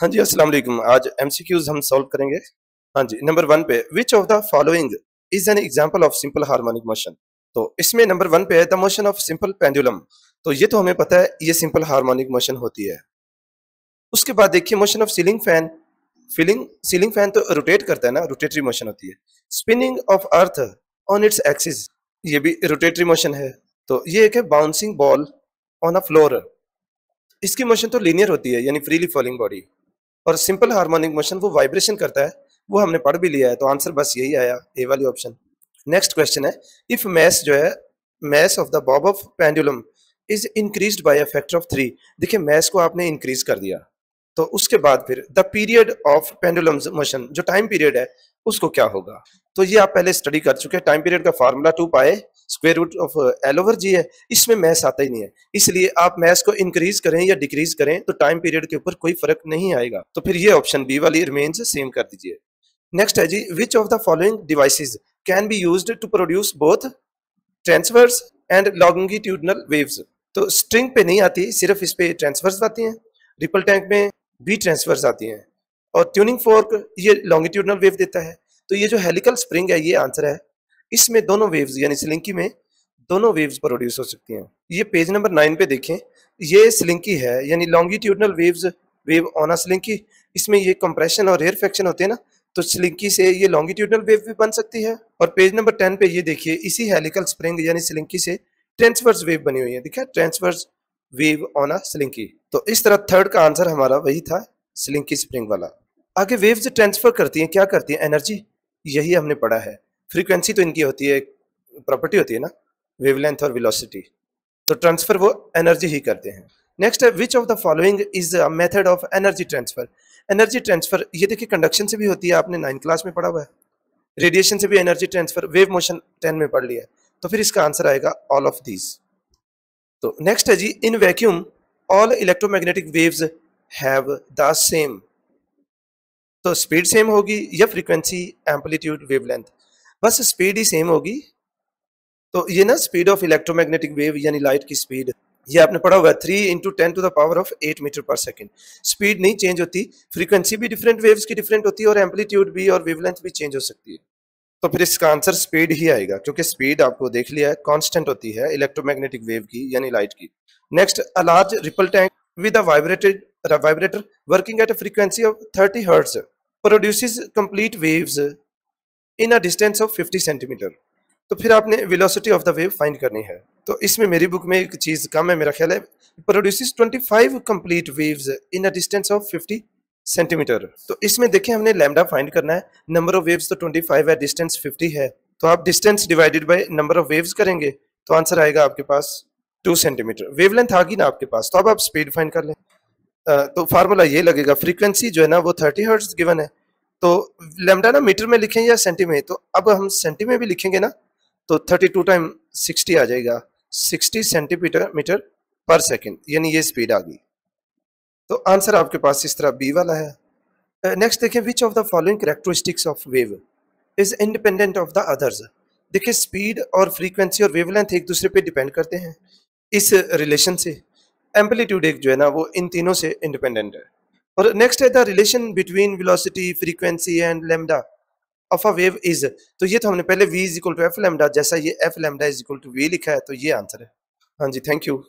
हाँ जी अस्सलाम वालेकुम आज एमसीक्यूज हम सॉल्व करेंगे हाँ जी नंबर वन पे which of the following is an example of simple harmonic motion तो इसमें नंबर वन पे है the motion of simple pendulum तो ये तो हमें पता है ये सिंपल हार्मोनिक मोशन होती है उसके बाद देखिए motion of ceiling fan feeling ceiling fan तो रोटेट करता है ना रोटेटरी मोशन होती है spinning of earth on its axis ये भी रोटेटरी मोशन है तो ये एक है bouncing ball on a floor इसकी मोशन तो लीनियर होती है यानी फ्रीली फॉलिंग बॉडी और सिंपल हार्मोनिक मोशन वो वाइब्रेशन करता है वो हमने पढ़ भी लिया है तो आंसर बस यही आया ए वाली ऑप्शन नेक्स्ट क्वेश्चन है इफ मैस जो है mass of the bob of pendulum is increase by a factor of three देखिए मैस को आपने इंक्रीज कर दिया तो उसके बाद फिर the period of pendulum motion जो टाइम पीरियड है उसको क्या होगा तो ये आप पहले स्टडी कर चुके हैं टाइम पीरियड का formula two pi square root of L over G है इसमें मैथ्स आता ही नहीं है इसलिए आप मैथ्स को इंक्रीज करें या डिक्रीज करें तो टाइम पीरियड के ऊपर कोई फर्क नहीं आएगा तो फिर ये ऑप्शन बी वाली रिमेन्स सेम कर दीजिए नेक्स्ट है जी which of the following devices can be use to produce both transverse and longitudinal waves तो स्ट्रिंग पे नहीं आती सिर्फ इस पे ट्रांसवर्स आती हैं रिपल टैंक में भी ट्रांसवर्स आती हैं और ट्यूनिंग फोर्क ये लॉन्गिट्यूडनल वेव देता है तो ये जो हेलिकल स्प्रिंग है ये आंसर है इसमें दोनों वेव्स यानी सिलिंकी में दोनों वेव्स प्रोड्यूस हो सकती हैं ये पेज नंबर नाइन पे देखें ये सिलिंकी है यानी longitudinal waves wave on a slinky इसमें ये कंप्रेशन और फैक्शन होते हैं ना तो सिलिंकी से ये लॉन्गिट्यूडनल वेव भी बन सकती है और पेज नंबर टेन पे ये देखिए इसी हेलिकल स्प्रिंग यानी सिलिंकी से ट्रांसवर्स वेव बनी हुई है देखिए transverse wave on a slinky तो इस तरह थर्ड का आंसर हमारा वही था स्लिंकी स्प्रिंग वाला आगे वेव्स ट्रांसफ़र करती हैं क्या करती हैं एनर्जी यही हमने पढ़ा है फ्रीक्वेंसी तो इनकी होती है प्रॉपर्टी होती है ना वेवलेंथ और वेलोसिटी तो ट्रांसफ़र वो एनर्जी ही करते हैं नेक्स्ट है which of the following is a method of energy transfer energy transfer ये देखिए कंडक्शन से भी होती है आपने नाइन्थ क्लास में पढ़ा हुआ है रेडिएशन से भी energy transfer wave motion ten में पढ़ लिया है तो फिर इसका आंसर आएगा ऑल ऑफ दीज तो नेक्स्ट है जी in vacuum all electromagnetic waves have the same तो स्पीड सेम होगी या फ्रीक्वेंसी एम्पलीट्यूड वेवलेंथ बस स्पीड ही सेम होगी तो ये ना स्पीड ऑफ इलेक्ट्रोमैग्नेटिक वेव यानी लाइट की स्पीड ये आपने पढ़ा हुआ three into ten to the power of eight metre पर सेकेंड स्पीड नहीं चेंज होती फ्रीक्वेंसी भी डिफरेंट वेव्स की डिफरेंट होती है और एम्पलीट्यूड भी और वेवलेंथ भी चेंज हो सकती है तो फिर इसका आंसर स्पीड ही आएगा क्योंकि स्पीड आपको देख लिया है कॉन्स्टेंट होती है इलेक्ट्रोमैग्नेटिक वेव की यानी लाइट की next a large ripple tank with a vibrated, a vibrator working at a frequency of 30 Hz produces complete waves in a distance of 50 cm. तो फिर आपने velocity of the wave find करनी है तो इसमें मेरी बुक में एक चीज़ कम है मेरा ख्याल है produces 25 complete waves in a distance of 50 centimeter तो इसमें देखिए हमने लैमडा फाइंड करना है नंबर ऑफ वेव्स तो 25 है डिस्टेंस 50 है तो आप distance divided by number of waves करेंगे तो आंसर आएगा आपके पास टू सेंटीमीटर वेवलेंथ आ गई ना आपके पास तो अब आप स्पीड फाइन कर लें तो फार्मूला ये लगेगा फ्रीक्वेंसी जो है ना वो थर्टी हर्ट्स गिवन है तो लेमडा ना मीटर में लिखें या सेंटी में तो अब हम सेंटी में भी लिखेंगे ना तो थर्टी टू टाइम सिक्सटी आ जाएगा सिक्सटी सेंटीमीटर मीटर पर सेकेंड यानी ये स्पीड आ गई तो आंसर आपके पास इस तरह बी वाला है नेक्स्ट देखें which of the following characteristics of wave is independent of the others देखिए स्पीड और फ्रीक्वेंसी और वेवलेंथ एक दूसरे पे डिपेंड करते हैं इस रिलेशन से एम्पलीट्यूड एक जो है ना वो इन तीनों से इंडिपेंडेंट है और नेक्स्ट है the relation between velocity frequency and lambda of a wave is तो ये तो हमने पहले v is equal to f lambda जैसा ये f lambda is equal to v लिखा है तो ये आंसर है हाँ जी थैंक यू